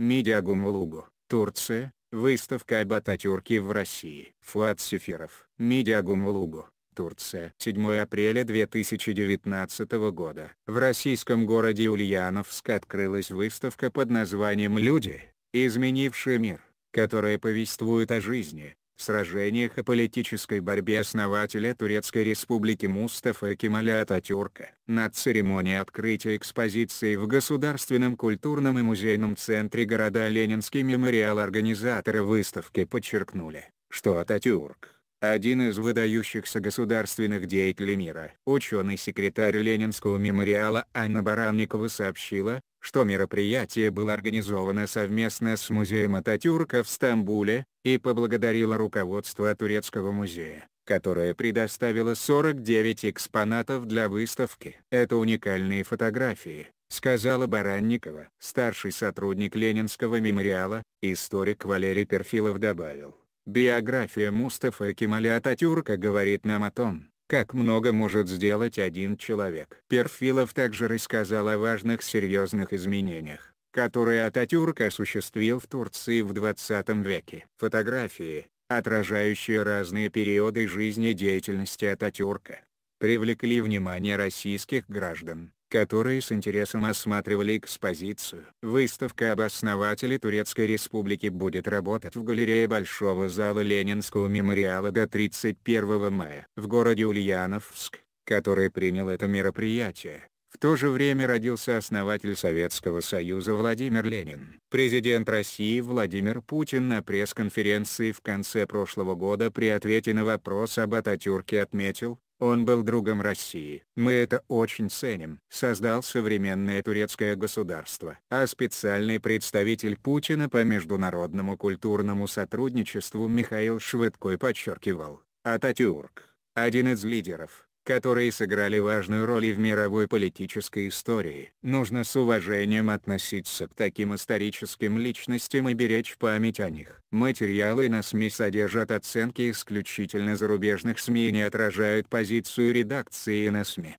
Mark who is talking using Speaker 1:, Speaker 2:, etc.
Speaker 1: Медиагумулугу, Турция, выставка об Ататюрке в России. Фуат Сефиров, Медиагумулугу, Турция. 7 апреля 2019 года. В российском городе Ульяновск открылась выставка под названием «Люди, изменившие мир», которая повествует о жизни, в сражениях и политической борьбе основателя Турецкой Республики Мустафа Кемаля Ататюрка. На церемонии открытия экспозиции в Государственном культурном и музейном центре города Ленинский мемориал организаторы выставки подчеркнули, что Ататюрк один из выдающихся государственных деятелей мира. Ученый-секретарь Ленинского мемориала Анна Баранникова сообщила, что мероприятие было организовано совместно с музеем Ататюрка в Стамбуле, и поблагодарила руководство Турецкого музея, которое предоставило 49 экспонатов для выставки. Это уникальные фотографии, сказала Баранникова. Старший сотрудник Ленинского мемориала, историк Валерий Перфилов добавил Биография Мустафа Кемаля Ататюрка говорит нам о том, как много может сделать один человек. Перфилов также рассказал о важных серьезных изменениях, которые Ататюрк осуществил в Турции в 20 веке. Фотографии, отражающие разные периоды жизни деятельности Ататюрка, привлекли внимание российских граждан которые с интересом осматривали экспозицию. Выставка об основателе Турецкой Республики будет работать в галерее Большого зала Ленинского мемориала до 31 мая. В городе Ульяновск, который принял это мероприятие, в то же время родился основатель Советского Союза Владимир Ленин. Президент России Владимир Путин на пресс-конференции в конце прошлого года при ответе на вопрос об Ататюрке отметил, он был другом России. Мы это очень ценим. Создал современное турецкое государство. А специальный представитель Путина по международному культурному сотрудничеству Михаил Швыдкой подчеркивал, Ататюрк – один из лидеров которые сыграли важную роль и в мировой политической истории. Нужно с уважением относиться к таким историческим личностям и беречь память о них. Материалы на СМИ содержат оценки исключительно зарубежных СМИ и не отражают позицию редакции на СМИ.